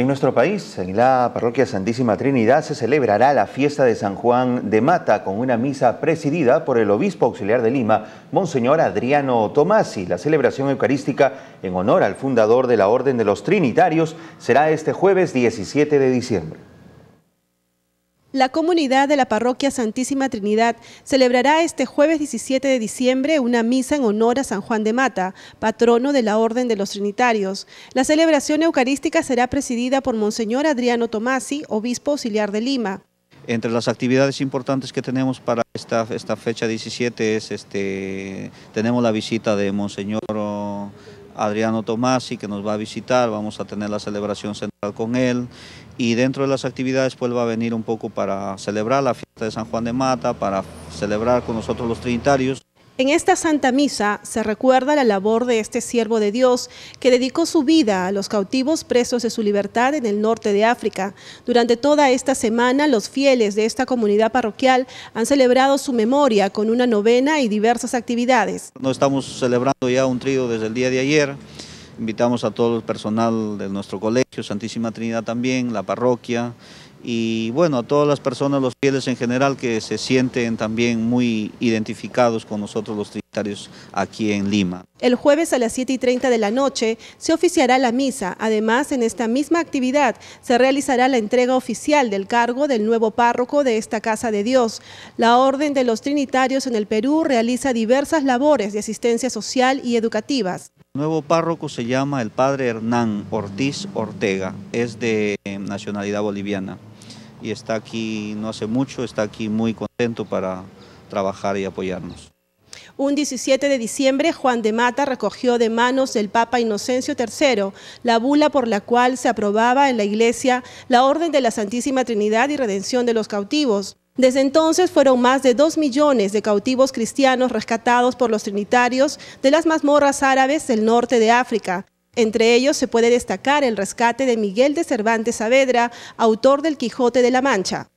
en nuestro país, en la parroquia Santísima Trinidad, se celebrará la fiesta de San Juan de Mata con una misa presidida por el obispo auxiliar de Lima, Monseñor Adriano Tomasi. La celebración eucarística en honor al fundador de la Orden de los Trinitarios será este jueves 17 de diciembre. La comunidad de la parroquia Santísima Trinidad celebrará este jueves 17 de diciembre una misa en honor a San Juan de Mata, patrono de la Orden de los Trinitarios. La celebración eucarística será presidida por Monseñor Adriano Tomasi, obispo auxiliar de Lima. Entre las actividades importantes que tenemos para esta, fecha 17 es, este, tenemos la visita de Monseñor Adriano Tomasi, que nos va a visitar, vamos a tener la celebración central con él y dentro de las actividades pues va a venir un poco para celebrar la fiesta de San Juan de Mata, para celebrar con nosotros los trinitarios en esta Santa Misa se recuerda la labor de este siervo de Dios que dedicó su vida a los cautivos presos de su libertad en el norte de África. Durante toda esta semana, los fieles de esta comunidad parroquial han celebrado su memoria con una novena y diversas actividades. No estamos celebrando ya un trío desde el día de ayer. Invitamos a todo el personal de nuestro colegio, Santísima Trinidad también, la parroquia y bueno, a todas las personas, los fieles en general, que se sienten también muy identificados con nosotros los trinitarios aquí en Lima. El jueves a las 7 y 30 de la noche se oficiará la misa. Además, en esta misma actividad se realizará la entrega oficial del cargo del nuevo párroco de esta Casa de Dios. La Orden de los Trinitarios en el Perú realiza diversas labores de asistencia social y educativas. El nuevo párroco se llama el padre Hernán Ortiz Ortega, es de eh, nacionalidad boliviana y está aquí no hace mucho, está aquí muy contento para trabajar y apoyarnos. Un 17 de diciembre, Juan de Mata recogió de manos del Papa Inocencio III la bula por la cual se aprobaba en la Iglesia la Orden de la Santísima Trinidad y Redención de los Cautivos, desde entonces fueron más de dos millones de cautivos cristianos rescatados por los trinitarios de las mazmorras árabes del norte de África. Entre ellos se puede destacar el rescate de Miguel de Cervantes Saavedra, autor del Quijote de la Mancha.